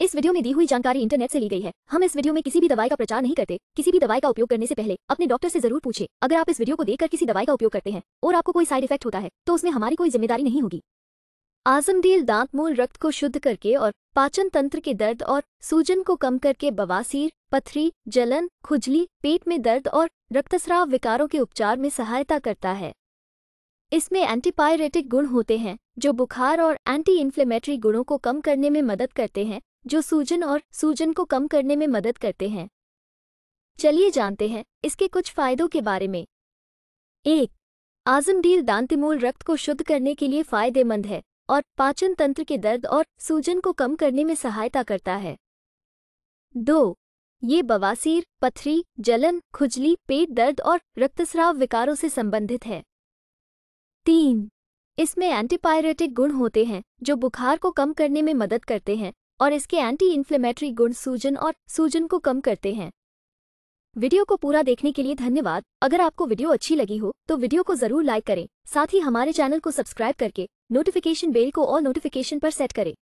इस वीडियो में दी हुई जानकारी इंटरनेट से ली गई है हम इस वीडियो में किसी भी दवाई का प्रचार नहीं करते किसी भी दवाई का उपयोग करने से पहले अपने डॉक्टर से जरूर पूछे अगर आप इस वीडियो को देखकर किसी दवाई का उपयोग करते हैं और आपको कोई साइड इफेक्ट होता है तो उसमें हमारी कोई जिम्मेदारी नहीं होगी आजमडील दांत मूल रक्त को शुद्ध करके और पाचन तंत्र के दर्द और सूजन को कम करके बवासीर पथरी जलन खुजली पेट में दर्द और रक्तस्राव विकारों के उपचार में सहायता करता है इसमें एंटीपायरेटिक गुण होते हैं जो बुखार और एंटी इन्फ्लेमेटरी गुणों को कम करने में मदद करते हैं जो सूजन और सूजन को कम करने में मदद करते हैं चलिए जानते हैं इसके कुछ फायदों के बारे में एक आजम दांतिमूल रक्त को शुद्ध करने के लिए फायदेमंद है और पाचन तंत्र के दर्द और सूजन को कम करने में सहायता करता है दो ये बवासीर पथरी जलन खुजली पेट दर्द और रक्तस्राव विकारों से संबंधित है तीन इसमें एंटीपायरेटिक गुण होते हैं जो बुखार को कम करने में मदद करते हैं और इसके एंटी इन्फ्लेमेटरी गुण सूजन और सूजन को कम करते हैं वीडियो को पूरा देखने के लिए धन्यवाद अगर आपको वीडियो अच्छी लगी हो तो वीडियो को जरूर लाइक करें साथ ही हमारे चैनल को सब्सक्राइब करके नोटिफिकेशन बेल को और नोटिफिकेशन पर सेट करें